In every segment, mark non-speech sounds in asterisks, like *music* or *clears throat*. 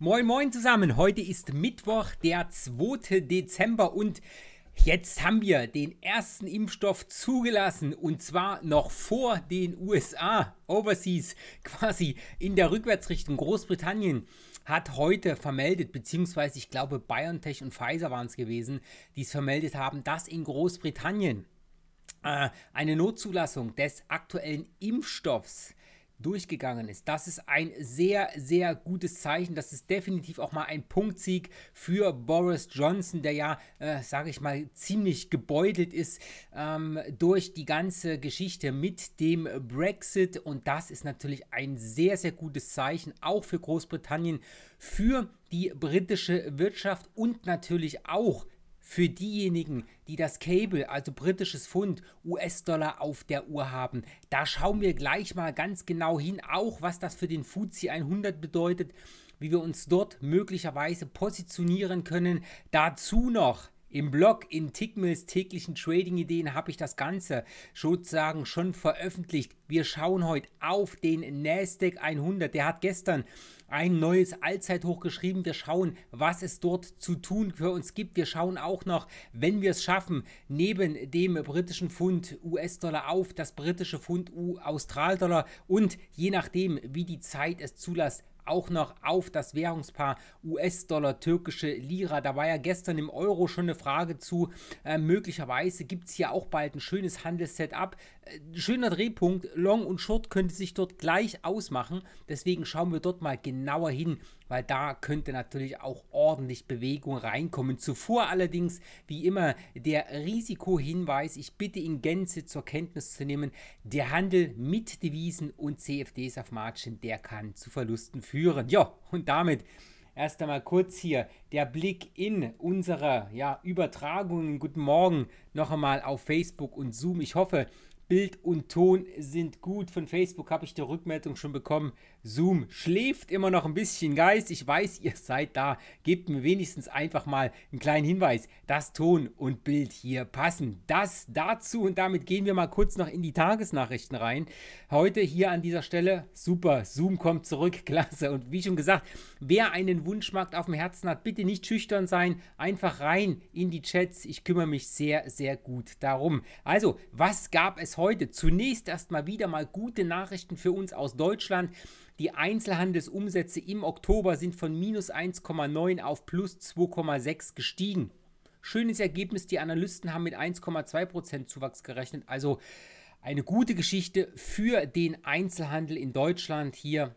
Moin Moin zusammen, heute ist Mittwoch, der 2. Dezember und jetzt haben wir den ersten Impfstoff zugelassen und zwar noch vor den USA, overseas, *laughs* quasi in der Rückwärtsrichtung Großbritannien hat heute vermeldet, beziehungsweise ich glaube BioNTech und Pfizer waren es gewesen, die es vermeldet haben, dass in Großbritannien äh, eine Notzulassung des aktuellen Impfstoffs durchgegangen ist. Das ist ein sehr, sehr gutes Zeichen. Das ist definitiv auch mal ein Punktsieg für Boris Johnson, der ja, äh, sage ich mal, ziemlich gebeutelt ist ähm, durch die ganze Geschichte mit dem Brexit. Und das ist natürlich ein sehr, sehr gutes Zeichen, auch für Großbritannien, für die britische Wirtschaft und natürlich auch für diejenigen, die das Cable, also britisches Pfund, US-Dollar auf der Uhr haben. Da schauen wir gleich mal ganz genau hin, auch was das für den FTSE 100 bedeutet, wie wir uns dort möglicherweise positionieren können. Dazu noch im Blog in Tickmills täglichen Trading-Ideen habe ich das Ganze sozusagen schon veröffentlicht. Wir schauen heute auf den NASDAQ 100. Der hat gestern ein neues Allzeithoch geschrieben. Wir schauen, was es dort zu tun für uns gibt. Wir schauen auch noch, wenn wir es schaffen, neben dem britischen Pfund US-Dollar auf das britische Pfund Australdollar und je nachdem, wie die Zeit es zulässt, auch noch auf das Währungspaar US-Dollar, türkische Lira. Da war ja gestern im Euro schon eine Frage zu. Äh, möglicherweise gibt es hier auch bald ein schönes Handelssetup. Äh, schöner Drehpunkt. Long und Short könnte sich dort gleich ausmachen. Deswegen schauen wir dort mal genauer hin weil da könnte natürlich auch ordentlich Bewegung reinkommen. Zuvor allerdings, wie immer, der Risikohinweis, ich bitte in Gänze zur Kenntnis zu nehmen, der Handel mit Devisen und CFDs auf Margin, der kann zu Verlusten führen. Ja, und damit erst einmal kurz hier der Blick in unsere ja, Übertragungen. Guten Morgen noch einmal auf Facebook und Zoom. Ich hoffe, Bild und Ton sind gut. Von Facebook habe ich die Rückmeldung schon bekommen. Zoom schläft immer noch ein bisschen, Geist. Ich weiß, ihr seid da. Gebt mir wenigstens einfach mal einen kleinen Hinweis, dass Ton und Bild hier passen. Das dazu und damit gehen wir mal kurz noch in die Tagesnachrichten rein. Heute hier an dieser Stelle super. Zoom kommt zurück, *laughs* klasse. Und wie schon gesagt, wer einen Wunschmarkt auf dem Herzen hat, bitte nicht schüchtern sein. Einfach rein in die Chats. Ich kümmere mich sehr, sehr gut darum. Also, was gab es heute? heute zunächst erstmal wieder mal gute Nachrichten für uns aus Deutschland. Die Einzelhandelsumsätze im Oktober sind von minus 1,9 auf plus 2,6 gestiegen. Schönes Ergebnis, die Analysten haben mit 1,2% Zuwachs gerechnet. Also eine gute Geschichte für den Einzelhandel in Deutschland hier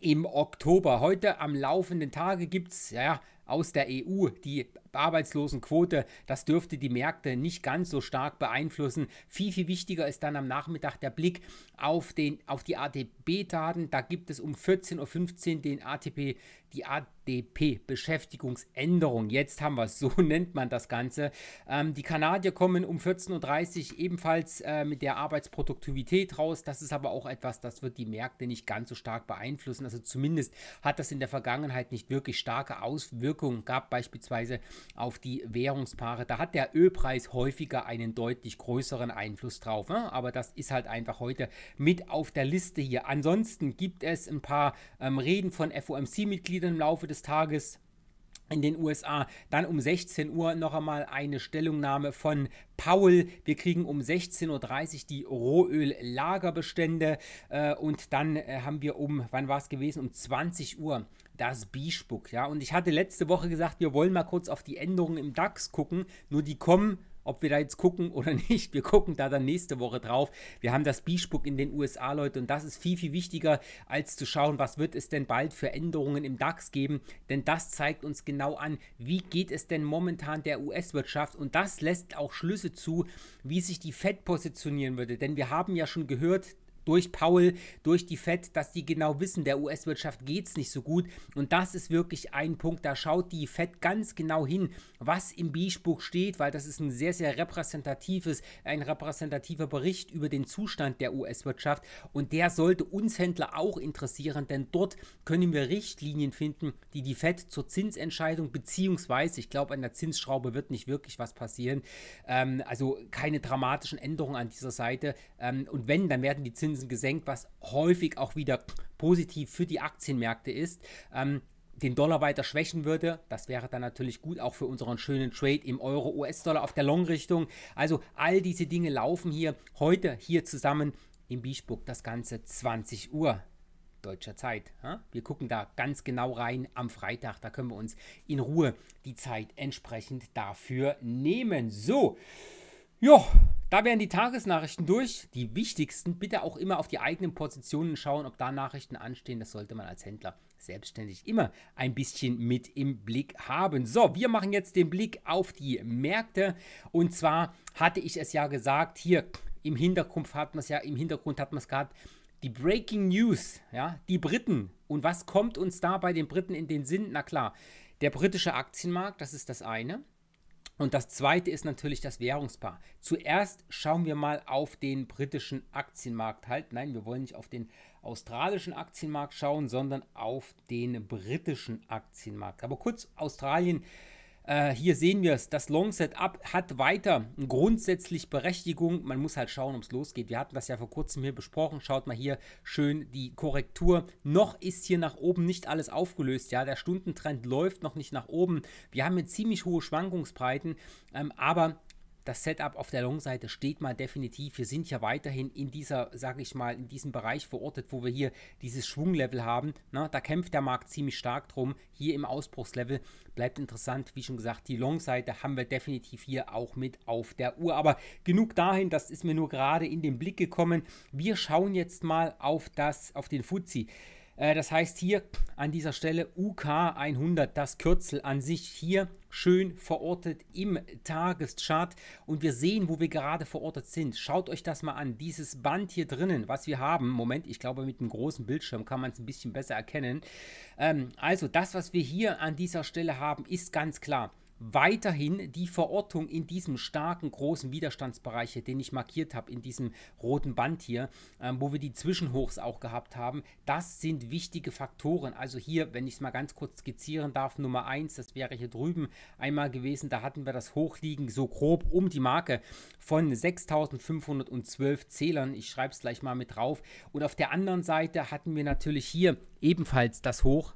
im Oktober. Heute am laufenden Tage gibt es ja, aus der EU, die Arbeitslosenquote, das dürfte die Märkte nicht ganz so stark beeinflussen. Viel, viel wichtiger ist dann am Nachmittag der Blick auf, den, auf die ATP-Daten. Da gibt es um 14.15 Uhr den ATP, die ADP-Beschäftigungsänderung. Jetzt haben wir es, *laughs* so nennt man das Ganze. Ähm, die Kanadier kommen um 14.30 Uhr ebenfalls äh, mit der Arbeitsproduktivität raus. Das ist aber auch etwas, das wird die Märkte nicht ganz so stark beeinflussen. Also zumindest hat das in der Vergangenheit nicht wirklich starke Auswirkungen Wirkung gab, beispielsweise auf die Währungspaare. Da hat der Ölpreis häufiger einen deutlich größeren Einfluss drauf. Ne? Aber das ist halt einfach heute mit auf der Liste hier. Ansonsten gibt es ein paar ähm, Reden von FOMC-Mitgliedern im Laufe des Tages in den USA. Dann um 16 Uhr noch einmal eine Stellungnahme von Paul. Wir kriegen um 16.30 Uhr die Rohöllagerbestände äh, und dann äh, haben wir um, wann war es gewesen, um 20 Uhr das b ja. Und ich hatte letzte Woche gesagt, wir wollen mal kurz auf die Änderungen im DAX gucken. Nur die kommen, ob wir da jetzt gucken *laughs* oder nicht. Wir gucken da dann nächste Woche drauf. Wir haben das b in den USA, Leute. Und das ist viel, viel wichtiger, als zu schauen, was wird es denn bald für Änderungen im DAX geben. Denn das zeigt uns genau an, wie geht es denn momentan der US-Wirtschaft. Und das lässt auch Schlüsse zu, wie sich die Fed positionieren würde. Denn wir haben ja schon gehört, durch Paul, durch die Fed, dass die genau wissen, der US-Wirtschaft geht es nicht so gut. Und das ist wirklich ein Punkt, da schaut die Fed ganz genau hin, was im Beachbuch steht, weil das ist ein sehr, sehr repräsentatives, ein repräsentativer Bericht über den Zustand der US-Wirtschaft. Und der sollte uns Händler auch interessieren, denn dort können wir Richtlinien finden, die die Fed zur Zinsentscheidung, beziehungsweise, ich glaube, an der Zinsschraube wird nicht wirklich was passieren. Ähm, also keine dramatischen Änderungen an dieser Seite. Ähm, und wenn, dann werden die Zinsen diesem Gesenk, was häufig auch wieder positiv für die Aktienmärkte ist, ähm, den Dollar weiter schwächen würde. Das wäre dann natürlich gut auch für unseren schönen Trade im Euro-US-Dollar auf der Long-Richtung. Also all diese Dinge laufen hier heute hier zusammen im Biesburg das Ganze 20 Uhr deutscher Zeit. Wir gucken da ganz genau rein am Freitag. Da können wir uns in Ruhe die Zeit entsprechend dafür nehmen. So, ja, da wären die Tagesnachrichten durch. Die wichtigsten, bitte auch immer auf die eigenen Positionen schauen, ob da Nachrichten anstehen. Das sollte man als Händler selbstständig immer ein bisschen mit im Blick haben. So, wir machen jetzt den Blick auf die Märkte. Und zwar hatte ich es ja gesagt, hier im Hintergrund hat man es ja, im Hintergrund hat man es gerade. Die Breaking News, ja, die Briten. Und was kommt uns da bei den Briten in den Sinn? Na klar, der britische Aktienmarkt, das ist das eine. Und das zweite ist natürlich das Währungspaar. Zuerst schauen wir mal auf den britischen Aktienmarkt halt. Nein, wir wollen nicht auf den australischen Aktienmarkt schauen, sondern auf den britischen Aktienmarkt. Aber kurz Australien äh, hier sehen wir es, das Long Setup hat weiter grundsätzlich Berechtigung. Man muss halt schauen, ob es losgeht. Wir hatten das ja vor kurzem hier besprochen. Schaut mal hier schön die Korrektur. Noch ist hier nach oben nicht alles aufgelöst. Ja, der Stundentrend läuft noch nicht nach oben. Wir haben hier ziemlich hohe Schwankungsbreiten, ähm, aber das Setup auf der Long-Seite steht mal definitiv. Wir sind ja weiterhin in dieser, sage ich mal, in diesem Bereich verortet, wo wir hier dieses Schwunglevel haben. Na, da kämpft der Markt ziemlich stark drum. Hier im Ausbruchslevel bleibt interessant. Wie schon gesagt, die Long-Seite haben wir definitiv hier auch mit auf der Uhr. Aber genug dahin, das ist mir nur gerade in den Blick gekommen. Wir schauen jetzt mal auf, das, auf den Fuzzi. Äh, das heißt hier an dieser Stelle UK100, das Kürzel an sich hier schön verortet im Tageschart und wir sehen, wo wir gerade verortet sind. Schaut euch das mal an, dieses Band hier drinnen, was wir haben. Moment, ich glaube mit einem großen Bildschirm kann man es ein bisschen besser erkennen. Ähm, also das, was wir hier an dieser Stelle haben, ist ganz klar weiterhin die Verortung in diesem starken, großen Widerstandsbereich, den ich markiert habe, in diesem roten Band hier, ähm, wo wir die Zwischenhochs auch gehabt haben. Das sind wichtige Faktoren. Also hier, wenn ich es mal ganz kurz skizzieren darf, Nummer 1, das wäre hier drüben einmal gewesen, da hatten wir das Hochliegen so grob um die Marke von 6512 Zählern. Ich schreibe es gleich mal mit drauf. Und auf der anderen Seite hatten wir natürlich hier ebenfalls das Hoch,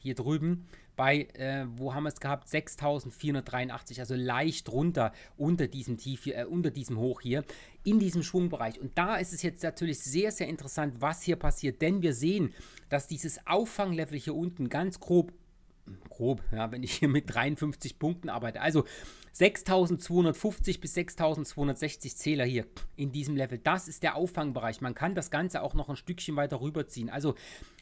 hier drüben bei, äh, wo haben wir es gehabt? 6483, also leicht runter unter diesem Tief hier, äh, unter diesem Hoch hier, in diesem Schwungbereich. Und da ist es jetzt natürlich sehr, sehr interessant, was hier passiert, denn wir sehen, dass dieses Auffanglevel hier unten ganz grob grob, ja, wenn ich hier mit 53 Punkten arbeite. Also 6250 bis 6260 Zähler hier in diesem Level. Das ist der Auffangbereich. Man kann das Ganze auch noch ein Stückchen weiter rüberziehen. Also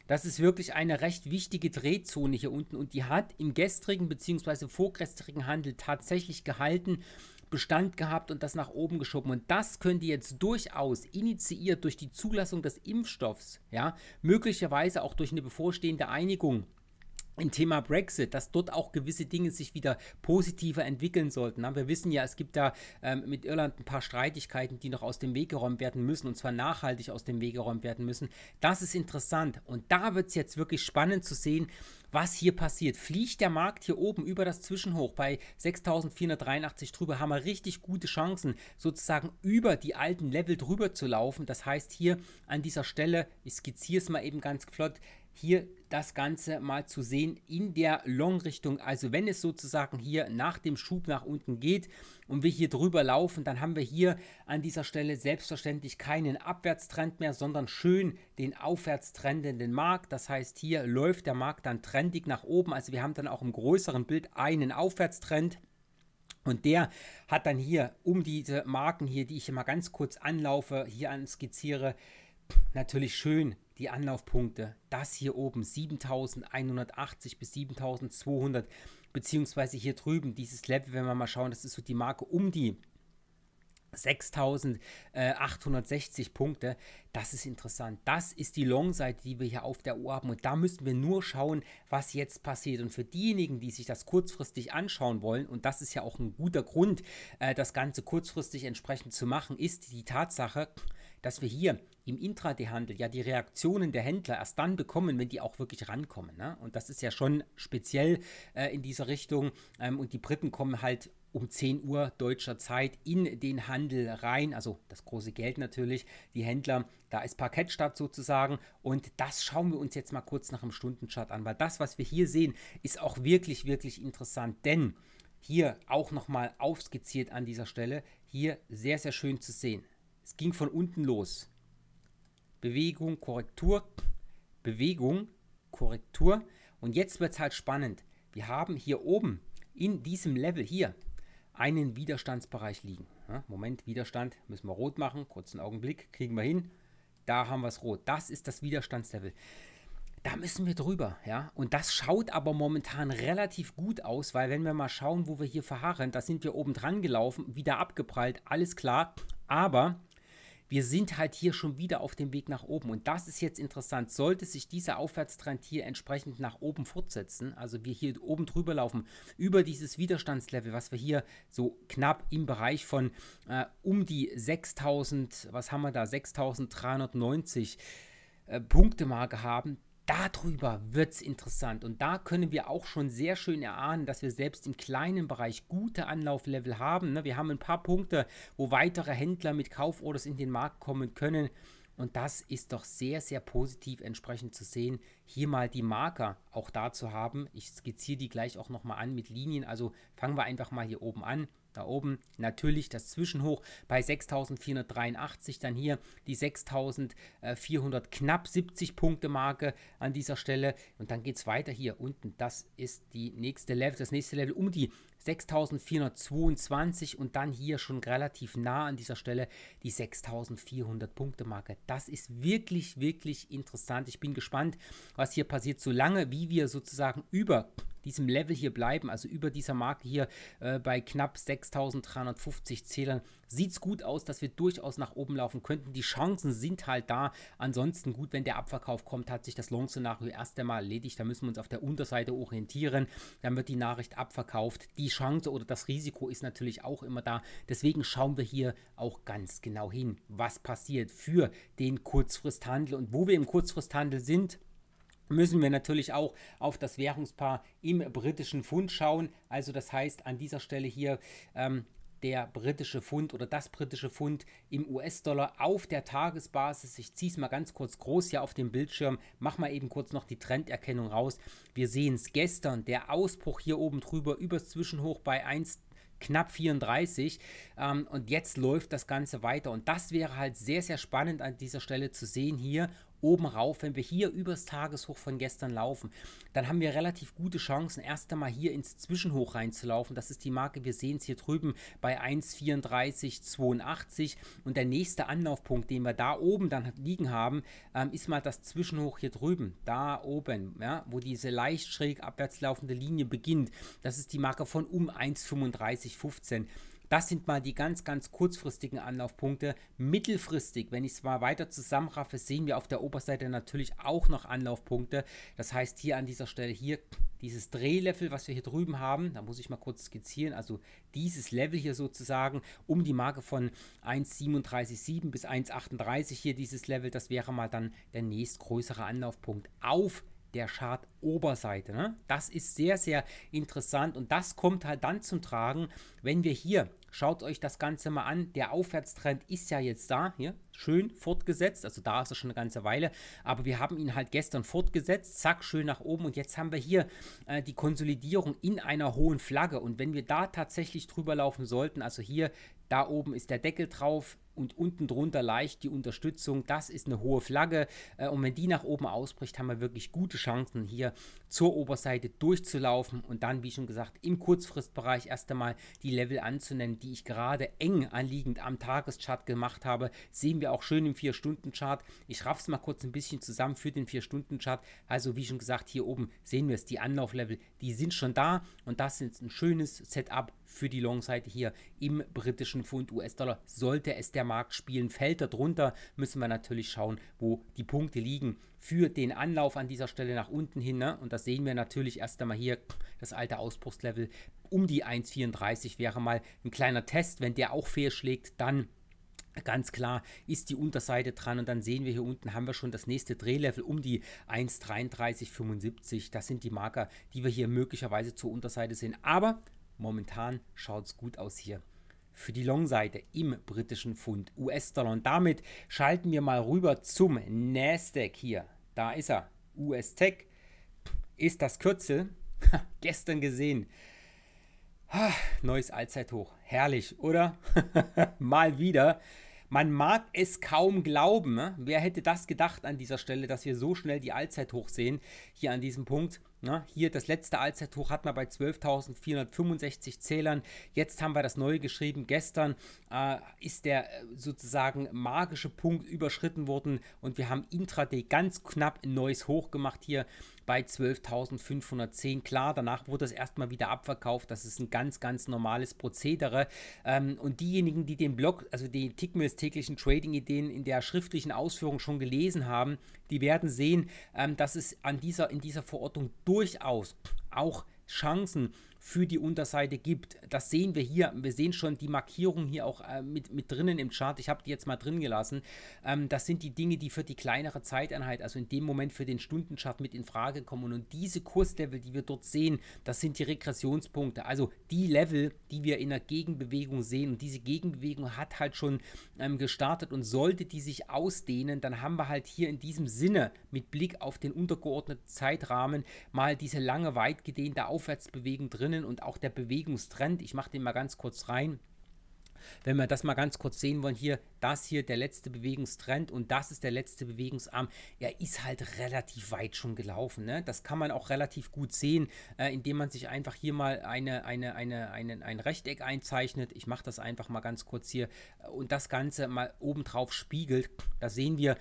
das ist wirklich eine recht wichtige Drehzone hier unten und die hat im gestrigen bzw. vorgestrigen Handel tatsächlich gehalten. Bestand gehabt und das nach oben geschoben. Und das könnte jetzt durchaus initiiert durch die Zulassung des Impfstoffs, ja, möglicherweise auch durch eine bevorstehende Einigung im Thema Brexit, dass dort auch gewisse Dinge sich wieder positiver entwickeln sollten. Wir wissen ja, es gibt da ähm, mit Irland ein paar Streitigkeiten, die noch aus dem Weg geräumt werden müssen und zwar nachhaltig aus dem Weg geräumt werden müssen. Das ist interessant und da wird es jetzt wirklich spannend zu sehen, was hier passiert. Fliegt der Markt hier oben über das Zwischenhoch bei 6483 drüber, haben wir richtig gute Chancen, sozusagen über die alten Level drüber zu laufen. Das heißt hier an dieser Stelle, ich skizziere es mal eben ganz flott, hier das Ganze mal zu sehen in der Long-Richtung. Also wenn es sozusagen hier nach dem Schub nach unten geht und wir hier drüber laufen, dann haben wir hier an dieser Stelle selbstverständlich keinen Abwärtstrend mehr, sondern schön den aufwärtstrendenden Markt. Das heißt, hier läuft der Markt dann trendig nach oben. Also wir haben dann auch im größeren Bild einen Aufwärtstrend. Und der hat dann hier um diese Marken hier, die ich immer ganz kurz anlaufe, hier anskizziere, natürlich schön die Anlaufpunkte, das hier oben 7180 bis 7200, beziehungsweise hier drüben dieses Level, wenn wir mal schauen, das ist so die Marke um die 6860 Punkte, das ist interessant. Das ist die Long-Seite, die wir hier auf der Uhr haben und da müssen wir nur schauen, was jetzt passiert. Und für diejenigen, die sich das kurzfristig anschauen wollen, und das ist ja auch ein guter Grund, äh, das Ganze kurzfristig entsprechend zu machen, ist die Tatsache, dass wir hier im Intraday-Handel ja die Reaktionen der Händler erst dann bekommen, wenn die auch wirklich rankommen. Ne? Und das ist ja schon speziell äh, in dieser Richtung. Ähm, und die Briten kommen halt um 10 Uhr deutscher Zeit in den Handel rein. Also das große Geld natürlich, die Händler, da ist Parkett statt sozusagen. Und das schauen wir uns jetzt mal kurz nach dem Stundenchart an, weil das, was wir hier sehen, ist auch wirklich, wirklich interessant. Denn hier auch nochmal aufskizziert an dieser Stelle, hier sehr, sehr schön zu sehen. Es ging von unten los. Bewegung, Korrektur, Bewegung, Korrektur. Und jetzt wird es halt spannend. Wir haben hier oben in diesem Level hier einen Widerstandsbereich liegen. Moment, Widerstand müssen wir rot machen. Kurzen Augenblick, kriegen wir hin. Da haben wir es rot. Das ist das Widerstandslevel. Da müssen wir drüber, ja. Und das schaut aber momentan relativ gut aus, weil wenn wir mal schauen, wo wir hier verharren, da sind wir oben dran gelaufen, wieder abgeprallt, alles klar. Aber wir sind halt hier schon wieder auf dem Weg nach oben. Und das ist jetzt interessant. Sollte sich dieser Aufwärtstrend hier entsprechend nach oben fortsetzen, also wir hier oben drüber laufen, über dieses Widerstandslevel, was wir hier so knapp im Bereich von äh, um die 6000, was haben wir da, 6390 äh, Punktemarke haben, darüber wird es interessant. Und da können wir auch schon sehr schön erahnen, dass wir selbst im kleinen Bereich gute Anlauflevel haben. Ne? Wir haben ein paar Punkte, wo weitere Händler mit Kauforders in den Markt kommen können. Und das ist doch sehr, sehr positiv entsprechend zu sehen, hier mal die Marker auch da zu haben. Ich skizziere die gleich auch nochmal an mit Linien. Also fangen wir einfach mal hier oben an da oben natürlich das Zwischenhoch bei 6483, dann hier die 6400 knapp 70 Punkte Marke an dieser Stelle und dann geht es weiter hier unten, das ist die nächste Level, das nächste Level um die 6422 und dann hier schon relativ nah an dieser Stelle die 6400 Punkte Marke. Das ist wirklich, wirklich interessant. Ich bin gespannt, was hier passiert, solange wie wir sozusagen über diesem Level hier bleiben, also über dieser Marke hier äh, bei knapp 6350 Zählern, sieht es gut aus, dass wir durchaus nach oben laufen könnten. Die Chancen sind halt da. Ansonsten gut, wenn der Abverkauf kommt, hat sich das Long-Szenario erst einmal erledigt. Da müssen wir uns auf der Unterseite orientieren. Dann wird die Nachricht abverkauft. Die Chance oder das Risiko ist natürlich auch immer da. Deswegen schauen wir hier auch ganz genau hin, was passiert für den Kurzfristhandel und wo wir im Kurzfristhandel sind müssen wir natürlich auch auf das Währungspaar im britischen Pfund schauen. Also das heißt an dieser Stelle hier ähm, der britische Pfund oder das britische Pfund im US-Dollar auf der Tagesbasis. Ich ziehe es mal ganz kurz groß hier auf dem Bildschirm, mach mal eben kurz noch die Trenderkennung raus. Wir sehen es gestern, der Ausbruch hier oben drüber übers Zwischenhoch bei 1 knapp 34 ähm, und jetzt läuft das Ganze weiter und das wäre halt sehr, sehr spannend an dieser Stelle zu sehen hier, oben rauf. Wenn wir hier übers Tageshoch von gestern laufen, dann haben wir relativ gute Chancen, erst einmal hier ins Zwischenhoch reinzulaufen. Das ist die Marke, wir sehen es hier drüben bei 1,3482 und der nächste Anlaufpunkt, den wir da oben dann liegen haben, ähm, ist mal das Zwischenhoch hier drüben, da oben, ja, wo diese leicht schräg abwärts laufende Linie beginnt. Das ist die Marke von um 1,3515. Das sind mal die ganz, ganz kurzfristigen Anlaufpunkte. Mittelfristig, wenn ich es mal weiter zusammenraffe, sehen wir auf der Oberseite natürlich auch noch Anlaufpunkte. Das heißt hier an dieser Stelle hier dieses Drehlevel, was wir hier drüben haben, da muss ich mal kurz skizzieren, also dieses Level hier sozusagen um die Marke von 1,37,7 bis 1,38 hier dieses Level, das wäre mal dann der nächstgrößere Anlaufpunkt auf der Schadoberseite. Ne? Das ist sehr, sehr interessant und das kommt halt dann zum Tragen, wenn wir hier, schaut euch das Ganze mal an, der Aufwärtstrend ist ja jetzt da, hier, schön fortgesetzt, also da ist er schon eine ganze Weile, aber wir haben ihn halt gestern fortgesetzt, zack, schön nach oben und jetzt haben wir hier äh, die Konsolidierung in einer hohen Flagge und wenn wir da tatsächlich drüber laufen sollten, also hier, da oben ist der Deckel drauf, und unten drunter leicht die Unterstützung. Das ist eine hohe Flagge äh, und wenn die nach oben ausbricht, haben wir wirklich gute Chancen hier zur Oberseite durchzulaufen und dann, wie schon gesagt, im Kurzfristbereich erst einmal die Level anzunennen, die ich gerade eng anliegend am Tageschart gemacht habe. Sehen wir auch schön im 4-Stunden-Chart. Ich raff's mal kurz ein bisschen zusammen für den 4-Stunden-Chart. Also wie schon gesagt, hier oben sehen wir es, die Anlauflevel, die sind schon da und das ist ein schönes Setup für die Long-Seite hier im britischen Pfund US-Dollar. Sollte es der Markt spielen, fällt er drunter, müssen wir natürlich schauen, wo die Punkte liegen. Für den Anlauf an dieser Stelle nach unten hin, ne? und das sehen wir natürlich erst einmal hier, das alte Ausbruchslevel um die 1,34 wäre mal ein kleiner Test. Wenn der auch fehlschlägt, dann Ganz klar ist die Unterseite dran und dann sehen wir hier unten haben wir schon das nächste Drehlevel um die 1,3375. Das sind die Marker, die wir hier möglicherweise zur Unterseite sehen. Aber Momentan schaut es gut aus hier für die Long-Seite im britischen Pfund US-Dollar. Und damit schalten wir mal rüber zum Nasdaq hier. Da ist er. US-Tech ist das Kürzel. Gestern gesehen. neues Allzeithoch. Herrlich, oder? *laughs* mal wieder. Man mag es kaum glauben. Ne? Wer hätte das gedacht an dieser Stelle, dass wir so schnell die Allzeithoch sehen, hier an diesem Punkt. Na, ne? hier das letzte Allzeithoch hatten wir bei 12.465 Zählern. Jetzt haben wir das neue geschrieben. Gestern äh, ist der äh, sozusagen magische Punkt überschritten worden und wir haben intraday ganz knapp ein neues Hoch gemacht hier bei 12.510. Klar, danach wurde das erstmal wieder abverkauft. Das ist ein ganz, ganz normales Prozedere. Ähm, und diejenigen, die den Blog, also die Tickmills täglichen Trading-Ideen in der schriftlichen Ausführung schon gelesen haben, die werden sehen, ähm, dass es an dieser, in dieser Verordnung durchaus auch Chancen für die Unterseite gibt. Das sehen wir hier. Wir sehen schon die Markierung hier auch äh, mit, mit drinnen im Chart. Ich habe die jetzt mal drin gelassen. Ähm, das sind die Dinge, die für die kleinere Zeiteinheit, also in dem Moment für den Stundenchart mit in Frage kommen. Und diese Kurslevel, die wir dort sehen, das sind die Regressionspunkte. Also die Level, die wir in der Gegenbewegung sehen. Und diese Gegenbewegung hat halt schon ähm, gestartet. Und sollte die sich ausdehnen, dann haben wir halt hier in diesem Sinne mit Blick auf den untergeordneten Zeitrahmen mal diese lange, weit gedehnte Aufwärtsbewegung drinnen Bewegungen und auch der Bewegungstrend. Ich mache den mal ganz kurz rein. Wenn wir das mal ganz kurz sehen wollen, hier, das hier, der letzte Bewegungstrend und das ist der letzte Bewegungsarm. Er ist halt relativ weit schon gelaufen. Ne? Das kann man auch relativ gut sehen, äh, indem man sich einfach hier mal eine, eine, eine, eine, ein Rechteck einzeichnet. Ich mache das einfach mal ganz kurz hier äh, und das Ganze mal obendrauf spiegelt. Da sehen wir,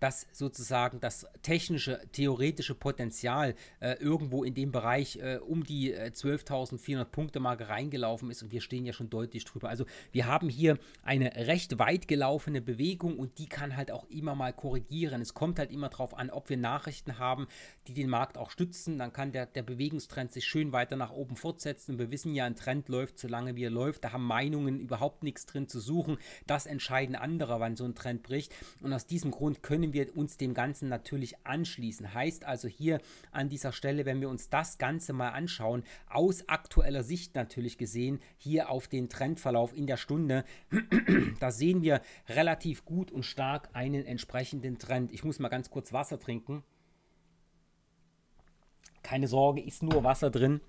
dass sozusagen das technische, theoretische Potenzial äh, irgendwo in dem Bereich äh, um die 12.400 äh, Punkte Marke reingelaufen ist und wir stehen ja schon deutlich drüber. Also wir haben hier eine recht weit gelaufene Bewegung und die kann halt auch immer mal korrigieren. Es kommt halt immer darauf an, ob wir Nachrichten haben, die den Markt auch stützen. Dann kann der, der Bewegungstrend sich schön weiter nach oben fortsetzen. Wir wissen ja, ein Trend läuft, so lange, wie er läuft. Da haben Meinungen überhaupt nichts drin zu suchen. Das entscheiden andere, wann so ein Trend bricht. Und aus diesem Grund können wollen wir uns dem Ganzen natürlich anschließen. Heißt also hier an dieser Stelle, wenn wir uns das Ganze mal anschauen, aus aktueller Sicht natürlich gesehen, hier auf den Trendverlauf in der Stunde, *clears throat* da sehen wir relativ gut und stark einen entsprechenden Trend. Ich muss mal ganz kurz Wasser trinken. Keine Sorge, ist nur Wasser drin.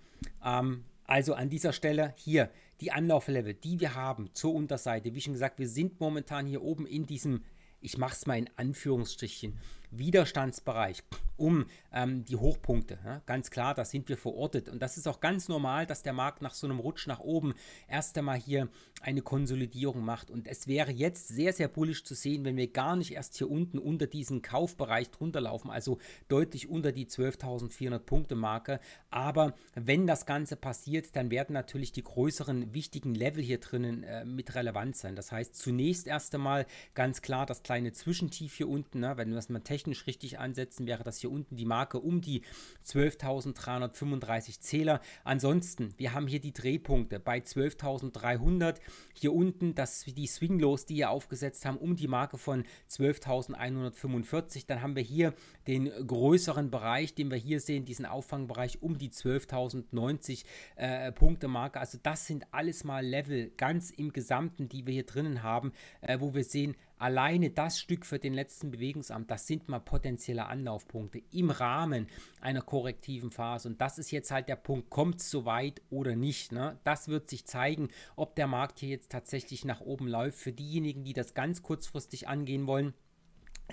Ähm, also an dieser Stelle hier die Anlauflevel, die wir haben zur Unterseite. Wie schon gesagt, wir sind momentan hier oben in diesem ich mache es mal in Anführungsstrichen, Widerstandsbereich um ähm, die Hochpunkte. Ja? Ganz klar, da sind wir verortet. Und das ist auch ganz normal, dass der Markt nach so einem Rutsch nach oben erst einmal hier eine Konsolidierung macht. Und es wäre jetzt sehr, sehr bullisch zu sehen, wenn wir gar nicht erst hier unten unter diesen Kaufbereich drunter laufen, also deutlich unter die 12.400 Punkte Marke. Aber wenn das Ganze passiert, dann werden natürlich die größeren wichtigen Level hier drinnen äh, mit relevant sein. Das heißt, zunächst erst einmal ganz klar das kleine Zwischentief hier unten, ne? wenn man das mal technisch technisch richtig ansetzen, wäre das hier unten die Marke um die 12.335 Zähler. Ansonsten, wir haben hier die Drehpunkte bei 12.300. Hier unten das, die Swinglos, die hier aufgesetzt haben, um die Marke von 12.145. Dann haben wir hier den größeren Bereich, den wir hier sehen, diesen Auffangbereich um die 12.090 äh, Punkte Marke. Also das sind alles mal Level ganz im Gesamten, die wir hier drinnen haben, äh, wo wir sehen, Alleine das Stück für den letzten Bewegungsamt, das sind mal potenzielle Anlaufpunkte im Rahmen einer korrektiven Phase. Und das ist jetzt halt der Punkt, kommt es so weit oder nicht. Ne? Das wird sich zeigen, ob der Markt hier jetzt tatsächlich nach oben läuft. Für diejenigen, die das ganz kurzfristig angehen wollen,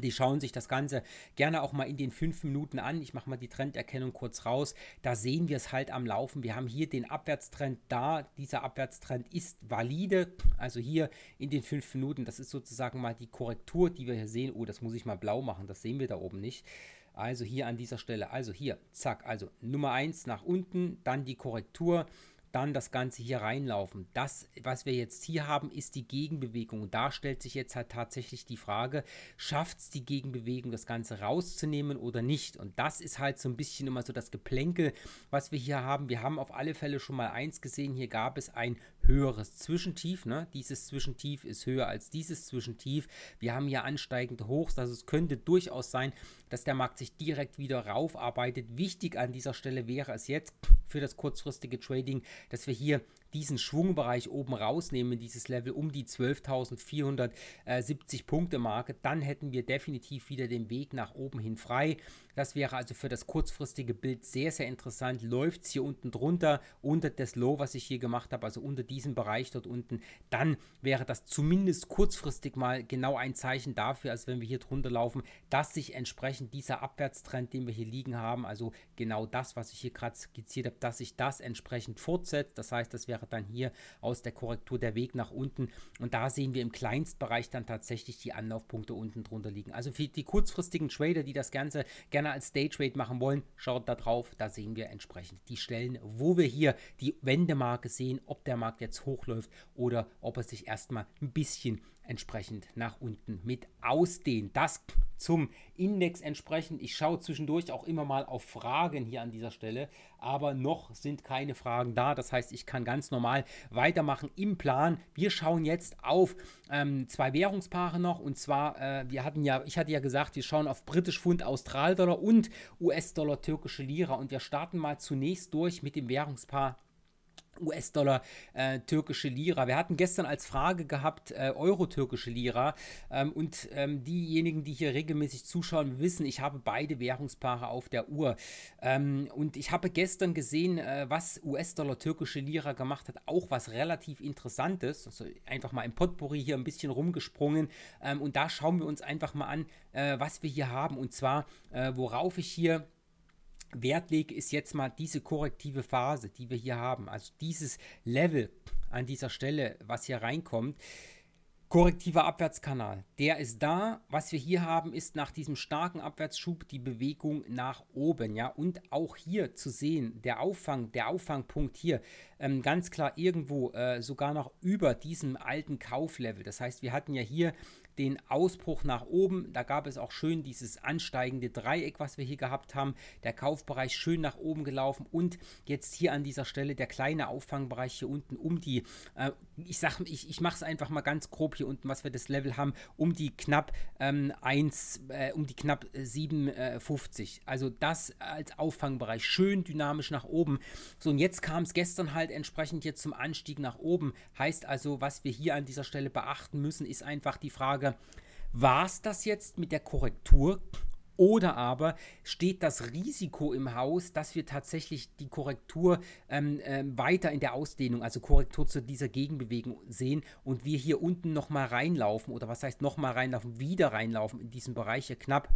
die schauen sich das Ganze gerne auch mal in den fünf Minuten an. Ich mache mal die Trenderkennung kurz raus. Da sehen wir es halt am Laufen. Wir haben hier den Abwärtstrend da. Dieser Abwärtstrend ist valide. Also hier in den fünf Minuten. Das ist sozusagen mal die Korrektur, die wir hier sehen. Oh, das muss ich mal blau machen. Das sehen wir da oben nicht. Also hier an dieser Stelle. Also hier, zack. Also Nummer 1 nach unten, dann die Korrektur dann das Ganze hier reinlaufen. Das, was wir jetzt hier haben, ist die Gegenbewegung. Und da stellt sich jetzt halt tatsächlich die Frage, schafft es die Gegenbewegung, das Ganze rauszunehmen oder nicht? Und das ist halt so ein bisschen immer so das Geplänkel, was wir hier haben. Wir haben auf alle Fälle schon mal eins gesehen. Hier gab es ein höheres Zwischentief. Ne? Dieses Zwischentief ist höher als dieses Zwischentief. Wir haben hier ansteigende Hochs, also es könnte durchaus sein, dass der Markt sich direkt wieder raufarbeitet. Wichtig an dieser Stelle wäre es jetzt für das kurzfristige Trading, dass wir hier diesen Schwungbereich oben rausnehmen, dieses Level um die 12.470 Punkte Marke, dann hätten wir definitiv wieder den Weg nach oben hin frei. Das wäre also für das kurzfristige Bild sehr, sehr interessant. Läuft es hier unten drunter, unter das Low, was ich hier gemacht habe, also unter diesem Bereich dort unten, dann wäre das zumindest kurzfristig mal genau ein Zeichen dafür, als wenn wir hier drunter laufen, dass sich entsprechend dieser Abwärtstrend, den wir hier liegen haben, also genau das, was ich hier gerade skizziert habe, dass sich das entsprechend fortsetzt. Das heißt, das wäre wäre dann hier aus der Korrektur der Weg nach unten. Und da sehen wir im Kleinstbereich dann tatsächlich die Anlaufpunkte unten drunter liegen. Also für die kurzfristigen Trader, die das Ganze gerne als Daytrade machen wollen, schaut da drauf. Da sehen wir entsprechend die Stellen, wo wir hier die Wendemarke sehen, ob der Markt jetzt hochläuft oder ob er sich erstmal ein bisschen entsprechend nach unten mit ausdehnen. Das zum Index entsprechend. Ich schaue zwischendurch auch immer mal auf Fragen hier an dieser Stelle, aber noch sind keine Fragen da. Das heißt, ich kann ganz normal weitermachen im Plan. Wir schauen jetzt auf ähm, zwei Währungspaare noch und zwar, äh, wir hatten ja, ich hatte ja gesagt, wir schauen auf britisch Pfund, Australdollar und US-Dollar, türkische Lira und wir starten mal zunächst durch mit dem Währungspaar US-Dollar, äh, türkische Lira. Wir hatten gestern als Frage gehabt, äh, Euro-türkische Lira. Ähm, und ähm, diejenigen, die hier regelmäßig zuschauen, wissen, ich habe beide Währungspaare auf der Uhr. Ähm, und ich habe gestern gesehen, äh, was US-Dollar, türkische Lira gemacht hat. Auch was relativ Interessantes. Also einfach mal im Potpourri hier ein bisschen rumgesprungen. Ähm, und da schauen wir uns einfach mal an, äh, was wir hier haben. Und zwar, äh, worauf ich hier Wert lege, ist jetzt mal diese korrektive Phase, die wir hier haben. Also dieses Level an dieser Stelle, was hier reinkommt, korrektiver Abwärtskanal. Der ist da. Was wir hier haben, ist nach diesem starken Abwärtsschub die Bewegung nach oben. Ja, und auch hier zu sehen, der Auffang, der Auffangpunkt hier, ähm, ganz klar irgendwo äh, sogar noch über diesem alten Kauflevel. Das heißt, wir hatten ja hier den Ausbruch nach oben. Da gab es auch schön dieses ansteigende Dreieck, was wir hier gehabt haben. Der Kaufbereich schön nach oben gelaufen und jetzt hier an dieser Stelle der kleine Auffangbereich hier unten um die, äh, ich sag, ich, ich mache es einfach mal ganz grob hier unten, was wir das Level haben, um die knapp ähm, 1, äh, um die knapp 7,50. Äh, äh, also das als Auffangbereich schön dynamisch nach oben. So und jetzt kam es gestern halt entsprechend jetzt zum Anstieg nach oben. Heißt also, was wir hier an dieser Stelle beachten müssen, ist einfach die Frage, weiter. War es das jetzt mit der Korrektur? Oder aber steht das Risiko im Haus, dass wir tatsächlich die Korrektur ähm, äh, weiter in der Ausdehnung, also Korrektur zu dieser Gegenbewegung sehen und wir hier unten nochmal reinlaufen oder was heißt nochmal reinlaufen, wieder reinlaufen in diesen Bereich hier knapp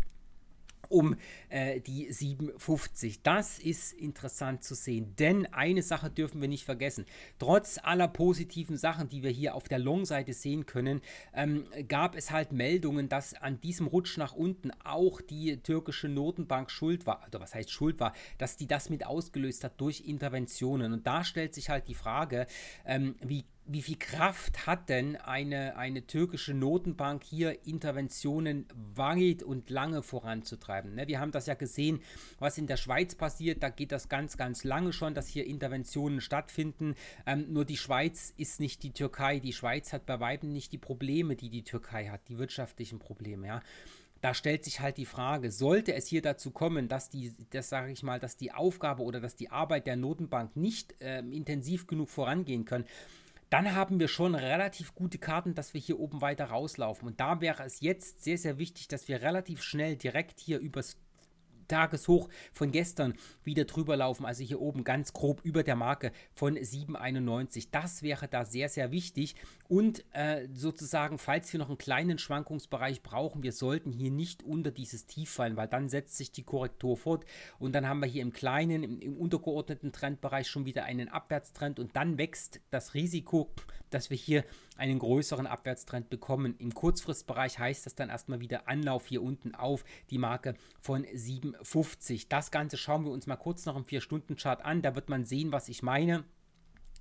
um äh, die 7,50. Das ist interessant zu sehen, denn eine Sache dürfen wir nicht vergessen. Trotz aller positiven Sachen, die wir hier auf der Long-Seite sehen können, ähm, gab es halt Meldungen, dass an diesem Rutsch nach unten auch die türkische Notenbank schuld war, oder was heißt schuld war, dass die das mit ausgelöst hat durch Interventionen. Und da stellt sich halt die Frage, ähm, wie wie viel Kraft hat denn eine, eine türkische Notenbank hier Interventionen weit und lange voranzutreiben? Ne? Wir haben das ja gesehen, was in der Schweiz passiert. Da geht das ganz, ganz lange schon, dass hier Interventionen stattfinden. Ähm, nur die Schweiz ist nicht die Türkei. Die Schweiz hat bei weitem nicht die Probleme, die die Türkei hat, die wirtschaftlichen Probleme. Ja? da stellt sich halt die Frage, sollte es hier dazu kommen, dass die, das sage ich mal, dass die Aufgabe oder dass die Arbeit der Notenbank nicht äh, intensiv genug vorangehen können, dann haben wir schon relativ gute Karten, dass wir hier oben weiter rauslaufen. Und da wäre es jetzt sehr, sehr wichtig, dass wir relativ schnell direkt hier übers Tageshoch von gestern wieder drüber laufen, also hier oben ganz grob über der Marke von 7,91. Das wäre da sehr, sehr wichtig. Und äh, sozusagen, falls wir noch einen kleinen Schwankungsbereich brauchen, wir sollten hier nicht unter dieses Tief fallen, weil dann setzt sich die Korrektur fort und dann haben wir hier im kleinen, im, im untergeordneten Trendbereich schon wieder einen Abwärtstrend und dann wächst das Risiko dass wir hier einen größeren Abwärtstrend bekommen. Im Kurzfristbereich heißt das dann erstmal wieder Anlauf hier unten auf die Marke von 7,50. Das Ganze schauen wir uns mal kurz noch im 4-Stunden-Chart an. Da wird man sehen, was ich meine.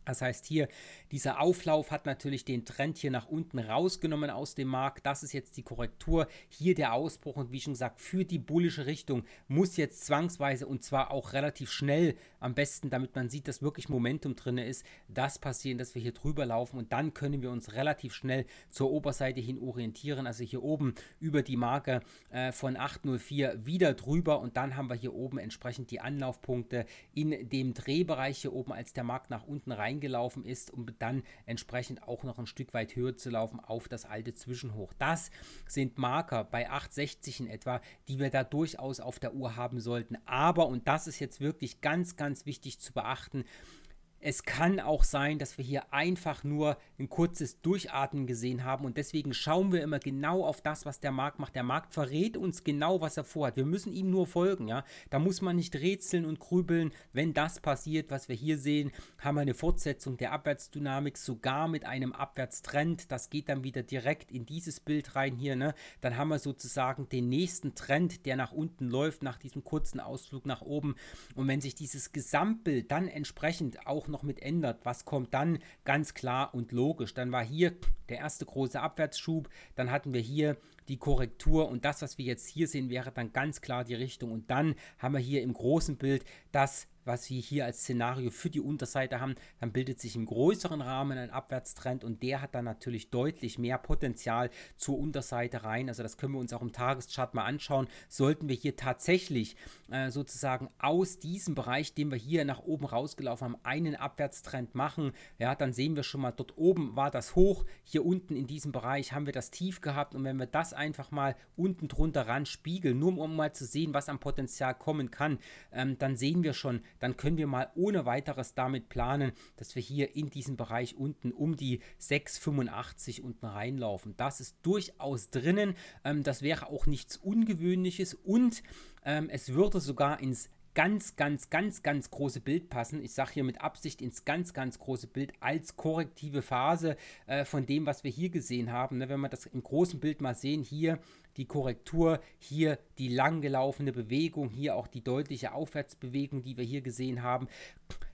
Das heißt hier, dieser Auflauf hat natürlich den Trend hier nach unten rausgenommen aus dem Markt. Das ist jetzt die Korrektur, hier der Ausbruch und wie schon gesagt, für die bullische Richtung muss jetzt zwangsweise und zwar auch relativ schnell am besten, damit man sieht, dass wirklich Momentum drin ist, das passieren, dass wir hier drüber laufen und dann können wir uns relativ schnell zur Oberseite hin orientieren. Also hier oben über die Marke äh, von 804 wieder drüber und dann haben wir hier oben entsprechend die Anlaufpunkte in dem Drehbereich hier oben, als der Markt nach unten rein reingelaufen ist, um dann entsprechend auch noch ein Stück weit höher zu laufen auf das alte Zwischenhoch. Das sind Marker bei 8,60 in etwa, die wir da durchaus auf der Uhr haben sollten. Aber, und das ist jetzt wirklich ganz, ganz wichtig zu beachten, es kann auch sein, dass wir hier einfach nur ein kurzes Durchatmen gesehen haben und deswegen schauen wir immer genau auf das, was der Markt macht. Der Markt verrät uns genau, was er vorhat. Wir müssen ihm nur folgen, ja. Da muss man nicht rätseln und grübeln. Wenn das passiert, was wir hier sehen, haben wir eine Fortsetzung der Abwärtsdynamik sogar mit einem Abwärtstrend. Das geht dann wieder direkt in dieses Bild rein hier, ne? Dann haben wir sozusagen den nächsten Trend, der nach unten läuft, nach diesem kurzen Ausflug nach oben. Und wenn sich dieses Gesamtbild dann entsprechend auch noch mit ändert, was kommt dann? Ganz klar und logisch. Dann war hier der erste große Abwärtsschub, dann hatten wir hier die Korrektur und das, was wir jetzt hier sehen, wäre dann ganz klar die Richtung. Und dann haben wir hier im großen Bild das was wir hier als Szenario für die Unterseite haben, dann bildet sich im größeren Rahmen ein Abwärtstrend und der hat dann natürlich deutlich mehr Potenzial zur Unterseite rein. Also das können wir uns auch im Tageschart mal anschauen. Sollten wir hier tatsächlich äh, sozusagen aus diesem Bereich, den wir hier nach oben rausgelaufen haben, einen Abwärtstrend machen, ja, dann sehen wir schon mal, dort oben war das hoch, hier unten in diesem Bereich haben wir das tief gehabt und wenn wir das einfach mal unten drunter ran spiegeln, nur um mal zu sehen, was am Potenzial kommen kann, ähm, dann sehen wir schon, dann können wir mal ohne weiteres damit planen, dass wir hier in diesem Bereich unten um die 6,85 unten reinlaufen. Das ist durchaus drinnen. Ähm, das wäre auch nichts Ungewöhnliches und ähm, es würde sogar ins ganz, ganz, ganz, ganz große Bild passen. Ich sage hier mit Absicht ins ganz, ganz große Bild als korrektive Phase äh, von dem, was wir hier gesehen haben. Ne, wenn wir das im großen Bild mal sehen, hier die Korrektur, hier die langgelaufene Bewegung, hier auch die deutliche Aufwärtsbewegung, die wir hier gesehen haben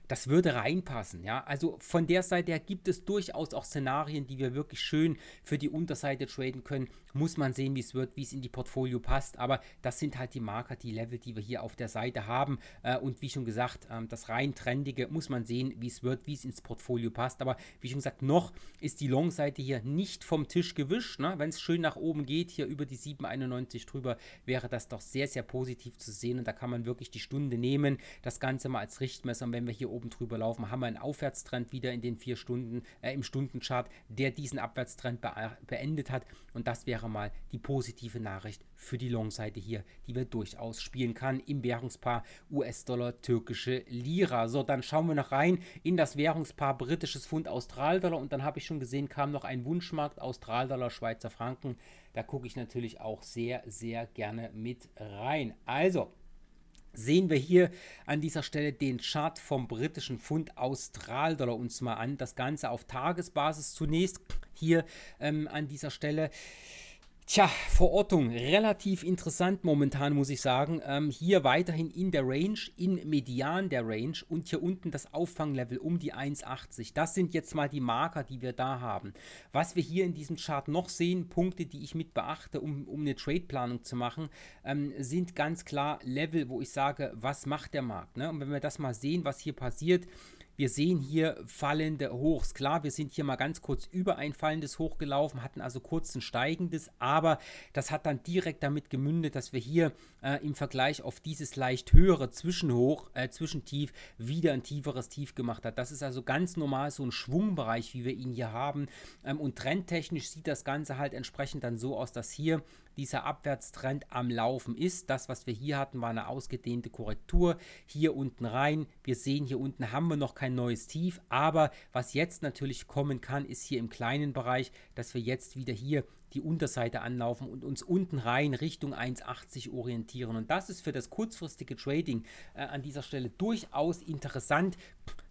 das würde reinpassen. Ja? Also von der Seite her gibt es durchaus auch Szenarien, die wir wirklich schön für die Unterseite traden können. Muss man sehen, wie es wird, wie es in die Portfolio passt. Aber das sind halt die Marker, die Level, die wir hier auf der Seite haben. Äh, und wie schon gesagt, ähm, das rein Trendige muss man sehen, wie es wird, wie es ins Portfolio passt. Aber wie schon gesagt, noch ist die Long-Seite hier nicht vom Tisch gewischt. Ne? Wenn es schön nach oben geht, hier über die 7,91 drüber, wäre das doch sehr, sehr positiv zu sehen. Und da kann man wirklich die Stunde nehmen, das Ganze mal als Richtmesser. Und wenn wir hier oben oben drüber laufen, haben wir einen Aufwärtstrend wieder in den vier Stunden, äh, im Stundenchart, der diesen Abwärtstrend be beendet hat. Und das wäre mal die positive Nachricht für die Long-Seite hier, die wir durchaus spielen kann im Währungspaar US-Dollar, türkische Lira. So, dann schauen wir noch rein in das Währungspaar britisches Pfund, Australdollar. Und dann habe ich schon gesehen, kam noch ein Wunschmarkt, Australdollar, Schweizer Franken. Da gucke ich natürlich auch sehr, sehr gerne mit rein. Also, sehen wir hier an dieser Stelle den Chart vom britischen Pfund Australdollar uns mal an. Das Ganze auf Tagesbasis zunächst hier ähm, an dieser Stelle. Tja, Verortung relativ interessant momentan, muss ich sagen. Ähm, hier weiterhin in der Range, in Median der Range und hier unten das Auffanglevel um die 1,80. Das sind jetzt mal die Marker, die wir da haben. Was wir hier in diesem Chart noch sehen, Punkte, die ich mit beachte, um, um eine Trade-Planung zu machen, ähm, sind ganz klar Level, wo ich sage, was macht der Markt. Ne? Und wenn wir das mal sehen, was hier passiert, wir sehen hier fallende Hochs. Klar, wir sind hier mal ganz kurz über ein fallendes Hoch gelaufen, hatten also kurz ein steigendes, aber das hat dann direkt damit gemündet, dass wir hier äh, im Vergleich auf dieses leicht höhere Zwischenhoch, äh, Zwischentief wieder ein tieferes Tief gemacht hat. Das ist also ganz normal so ein Schwungbereich, wie wir ihn hier haben. Ähm, und trendtechnisch sieht das Ganze halt entsprechend dann so aus, dass hier dieser Abwärtstrend am Laufen ist. Das, was wir hier hatten, war eine ausgedehnte Korrektur hier unten rein. Wir sehen, hier unten haben wir noch kein neues Tief, aber was jetzt natürlich kommen kann, ist hier im kleinen Bereich, dass wir jetzt wieder hier die Unterseite anlaufen und uns unten rein Richtung 1,80 orientieren. Und das ist für das kurzfristige Trading äh, an dieser Stelle durchaus interessant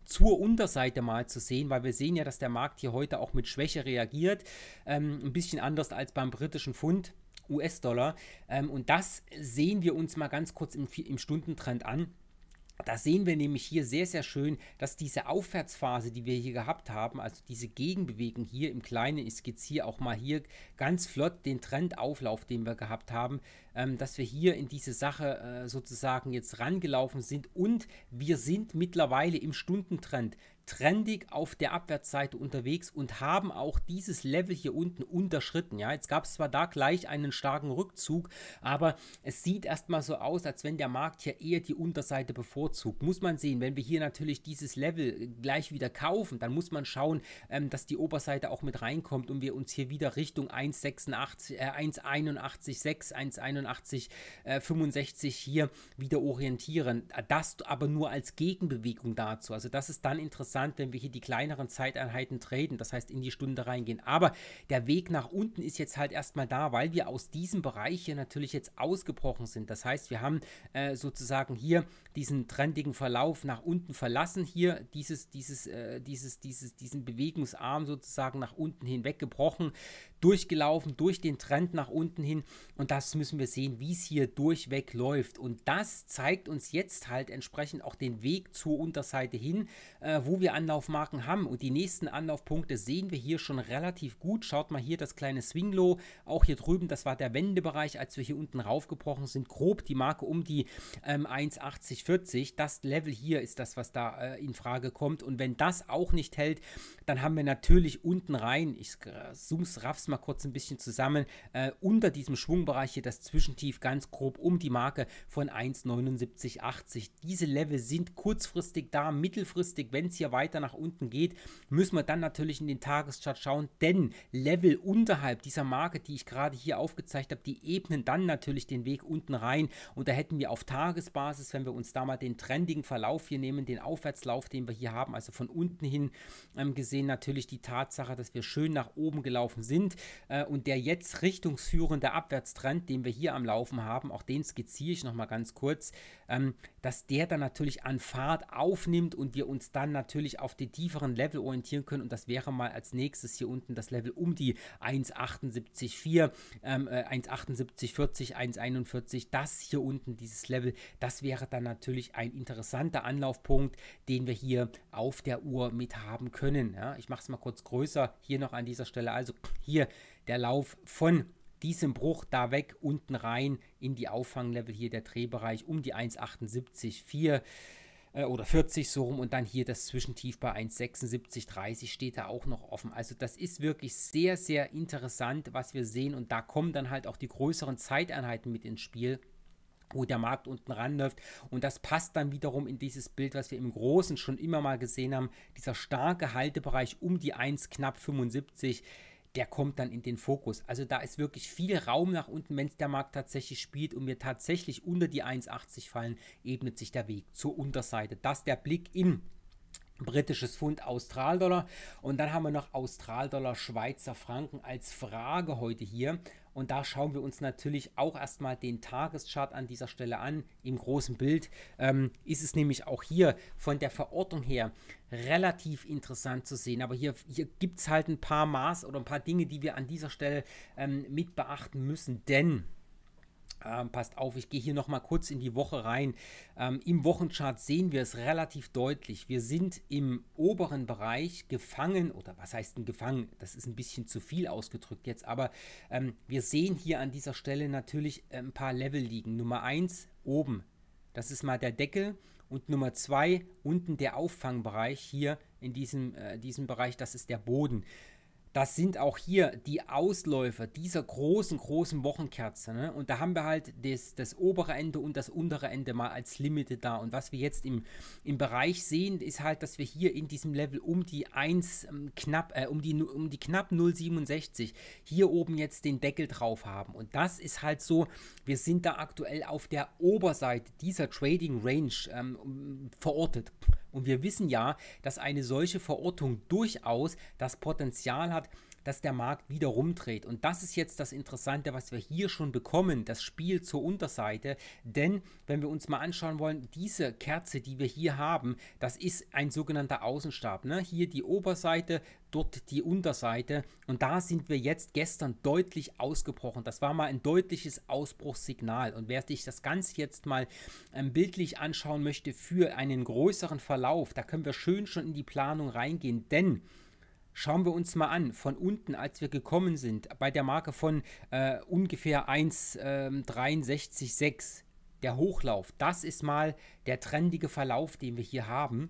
zur Unterseite mal zu sehen, weil wir sehen ja, dass der Markt hier heute auch mit Schwäche reagiert. Ähm, ein bisschen anders als beim britischen Pfund. US-Dollar. Ähm, und das sehen wir uns mal ganz kurz im, im Stundentrend an. Da sehen wir nämlich hier sehr, sehr schön, dass diese Aufwärtsphase, die wir hier gehabt haben, also diese Gegenbewegung hier im Kleinen, ich skizziere auch mal hier ganz flott den Trendauflauf, den wir gehabt haben, ähm, dass wir hier in diese Sache äh, sozusagen jetzt rangelaufen sind und wir sind mittlerweile im Stundentrend trendig auf der Abwärtsseite unterwegs und haben auch dieses Level hier unten unterschritten. Ja, jetzt gab es zwar da gleich einen starken Rückzug, aber es sieht erstmal so aus, als wenn der Markt hier eher die Unterseite bevorzugt. Muss man sehen, wenn wir hier natürlich dieses Level gleich wieder kaufen, dann muss man schauen, ähm, dass die Oberseite auch mit reinkommt und wir uns hier wieder Richtung 1,86, äh, 1,81,6, 1,81,65 äh, hier wieder orientieren. Das aber nur als Gegenbewegung dazu. Also das ist dann interessant interessant, wenn wir hier die kleineren Zeiteinheiten treten, das heißt in die Stunde reingehen. Aber der Weg nach unten ist jetzt halt erstmal da, weil wir aus diesem Bereich hier natürlich jetzt ausgebrochen sind. Das heißt, wir haben äh, sozusagen hier diesen trendigen Verlauf nach unten verlassen, hier dieses, dieses, äh, dieses, dieses, diesen Bewegungsarm sozusagen nach unten hinweg gebrochen durchgelaufen, durch den Trend nach unten hin. Und das müssen wir sehen, wie es hier durchweg läuft. Und das zeigt uns jetzt halt entsprechend auch den Weg zur Unterseite hin, äh, wo wir Anlaufmarken haben. Und die nächsten Anlaufpunkte sehen wir hier schon relativ gut. Schaut mal hier das kleine Swinglow, auch hier drüben, das war der Wendebereich, als wir hier unten raufgebrochen sind. Grob die Marke um die ähm, 1,8040. Das Level hier ist das, was da äh, in Frage kommt. Und wenn das auch nicht hält, dann haben wir natürlich unten rein, ich äh, zoom's raff's fasse mal kurz ein bisschen zusammen. Äh, unter diesem Schwungbereich hier das Zwischentief ganz grob um die Marke von 1,7980. Diese Level sind kurzfristig da, mittelfristig, wenn es hier weiter nach unten geht, müssen wir dann natürlich in den Tageschart schauen, denn Level unterhalb dieser Marke, die ich gerade hier aufgezeigt habe, die ebnen dann natürlich den Weg unten rein und da hätten wir auf Tagesbasis, wenn wir uns da mal den trendigen Verlauf hier nehmen, den Aufwärtslauf, den wir hier haben, also von unten hin ähm, gesehen natürlich die Tatsache, dass wir schön nach oben gelaufen sind, äh, und der jetzt richtungsführende Abwärtstrend, den wir hier am Laufen haben, auch den skizziere ich nochmal ganz kurz, ähm, dass der dann natürlich an Fahrt aufnimmt und wir uns dann natürlich auf die tieferen Level orientieren können. Und das wäre mal als nächstes hier unten das Level um die 1,78,4, ähm, äh, 1,78,40, 1,41. Das hier unten, dieses Level, das wäre dann natürlich ein interessanter Anlaufpunkt, den wir hier auf der Uhr mit haben können. Ja, ich mache es mal kurz größer hier noch an dieser Stelle. Also hier der Lauf von diesem Bruch da weg unten rein in die Auffanglevel hier der Drehbereich um die 1,78,4 äh, oder 40 so rum und dann hier das Zwischentief bei 1,76,30 steht da auch noch offen. Also das ist wirklich sehr, sehr interessant, was wir sehen und da kommen dann halt auch die größeren Zeiteinheiten mit ins Spiel wo der Markt unten ranläuft. Und das passt dann wiederum in dieses Bild, was wir im Großen schon immer mal gesehen haben. Dieser starke Haltebereich um die 1 knapp 75 der kommt dann in den Fokus. Also da ist wirklich viel Raum nach unten, wenn es der Markt tatsächlich spielt und wir tatsächlich unter die 1,80 fallen, ebnet sich der Weg zur Unterseite. Das der Blick in britisches Pfund Australdollar und dann haben wir noch Australdollar Schweizer Franken als Frage heute hier und da schauen wir uns natürlich auch erstmal den Tageschart an dieser Stelle an. Im großen Bild ähm, ist es nämlich auch hier von der Verortung her relativ interessant zu sehen. Aber hier, hier gibt es halt ein paar Maß oder ein paar Dinge, die wir an dieser Stelle ähm, mit beachten müssen. Denn ähm, passt auf, ich gehe hier nochmal kurz in die Woche rein. Ähm, Im Wochenchart sehen wir es relativ deutlich. Wir sind im oberen Bereich gefangen, oder was heißt denn gefangen? Das ist ein bisschen zu viel ausgedrückt jetzt, aber ähm, wir sehen hier an dieser Stelle natürlich äh, ein paar Level liegen. Nummer 1 oben, das ist mal der Deckel. Und Nummer zwei, unten der Auffangbereich hier in diesem, äh, diesem Bereich, das ist der Boden das sind auch hier die Ausläufer dieser großen, großen Wochenkerze. Ne? Und da haben wir halt das, das, obere Ende und das untere Ende mal als Limite da. Und was wir jetzt im, im Bereich sehen, ist halt, dass wir hier in diesem Level um die 1 ähm, knapp, äh, um, die, um die knapp 0,67 hier oben jetzt den Deckel drauf haben. Und das ist halt so, wir sind da aktuell auf der Oberseite dieser Trading Range ähm, verortet. Und wir wissen ja, dass eine solche Verortung durchaus das Potenzial hat, dass der Markt wieder rumdreht. Und das ist jetzt das Interessante, was wir hier schon bekommen, das Spiel zur Unterseite. Denn wenn wir uns mal anschauen wollen, diese Kerze, die wir hier haben, das ist ein sogenannter Außenstab. Ne? Hier die Oberseite, dort die Unterseite. Und da sind wir jetzt gestern deutlich ausgebrochen. Das war mal ein deutliches Ausbruchssignal. Und wer sich das Ganze jetzt mal ähm, bildlich anschauen möchte für einen größeren Verlauf, da können wir schön schon in die Planung reingehen. Denn schauen wir uns mal an, von unten, als wir gekommen sind, bei der Marke von äh, ungefähr 1,63,6, ähm, der Hochlauf. Das ist mal der trendige Verlauf, den wir hier haben.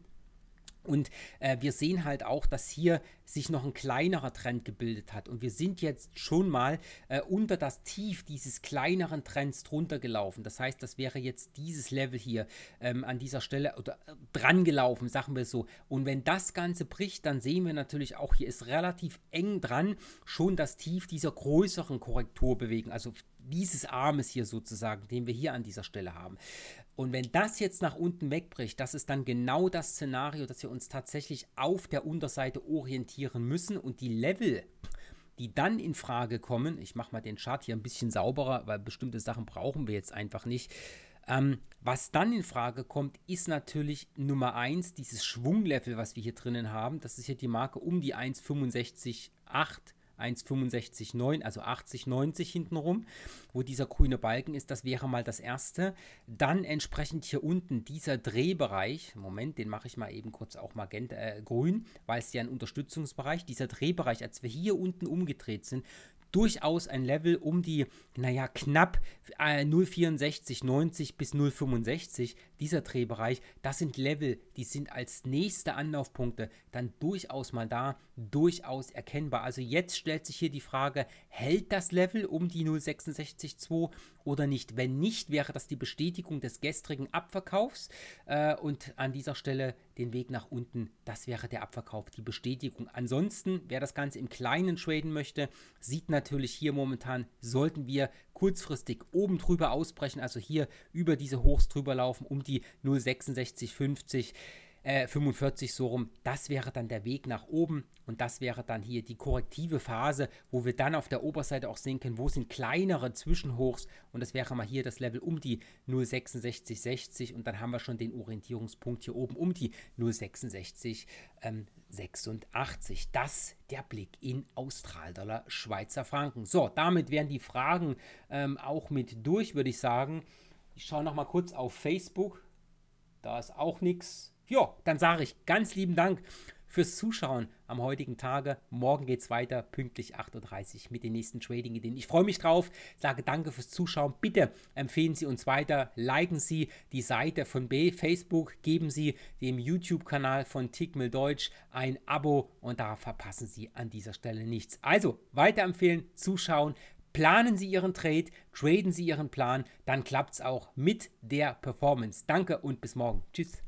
Und äh, wir sehen halt auch, dass hier sich noch ein kleinerer Trend gebildet hat. Und wir sind jetzt schon mal äh, unter das Tief dieses kleineren Trends drunter gelaufen. Das heißt, das wäre jetzt dieses Level hier ähm, an dieser Stelle oder äh, dran gelaufen, sagen wir so. Und wenn das Ganze bricht, dann sehen wir natürlich auch, hier ist relativ eng dran schon das Tief dieser größeren Korrektur bewegen. Also dieses Armes hier sozusagen, den wir hier an dieser Stelle haben. Und wenn das jetzt nach unten wegbricht, das ist dann genau das Szenario, dass wir uns tatsächlich auf der Unterseite orientieren müssen und die Level, die dann in Frage kommen, ich mache mal den Chart hier ein bisschen sauberer, weil bestimmte Sachen brauchen wir jetzt einfach nicht. Ähm, was dann in Frage kommt, ist natürlich Nummer 1, dieses Schwunglevel, was wir hier drinnen haben. Das ist hier die Marke um die 1,65,8 1,65,9, also 80, 90 hintenrum, wo dieser grüne Balken ist, das wäre mal das erste. Dann entsprechend hier unten dieser Drehbereich, Moment, den mache ich mal eben kurz auch mal äh, grün, weil es ja ein Unterstützungsbereich, dieser Drehbereich, als wir hier unten umgedreht sind, durchaus ein Level um die, naja, knapp äh, 0,64, 90 bis 0,65, dieser Drehbereich, das sind Level, die sind als nächste Anlaufpunkte dann durchaus mal da, durchaus erkennbar. Also jetzt stellt sich hier die Frage, hält das Level um die 0,662 oder nicht? Wenn nicht, wäre das die Bestätigung des gestrigen Abverkaufs äh, und an dieser Stelle den Weg nach unten, das wäre der Abverkauf, die Bestätigung. Ansonsten, wer das Ganze im Kleinen traden möchte, sieht natürlich hier momentan, sollten wir kurzfristig oben drüber ausbrechen, also hier über diese Hochs drüber laufen, um die 0,6650 äh, 45 so rum, das wäre dann der Weg nach oben und das wäre dann hier die korrektive Phase, wo wir dann auf der Oberseite auch sehen können, wo sind kleinere Zwischenhochs und das wäre mal hier das Level um die 0,6660 und dann haben wir schon den Orientierungspunkt hier oben um die 0,6686. Ähm, 86. Das der Blick in Australdollar Schweizer Franken. So, damit wären die Fragen ähm, auch mit durch, würde ich sagen. Ich schaue noch mal kurz auf Facebook. Da ist auch nichts. Ja, dann sage ich ganz lieben Dank fürs Zuschauen am heutigen Tage. Morgen geht es weiter, pünktlich 8.30 Uhr mit den nächsten Trading-Ideen. Ich freue mich drauf, sage danke fürs Zuschauen. Bitte empfehlen Sie uns weiter, liken Sie die Seite von B Facebook, geben Sie dem YouTube-Kanal von Tickmill Deutsch ein Abo und da verpassen Sie an dieser Stelle nichts. Also weiterempfehlen, zuschauen, planen Sie Ihren Trade, traden Sie Ihren Plan, dann klappt es auch mit der Performance. Danke und bis morgen. Tschüss.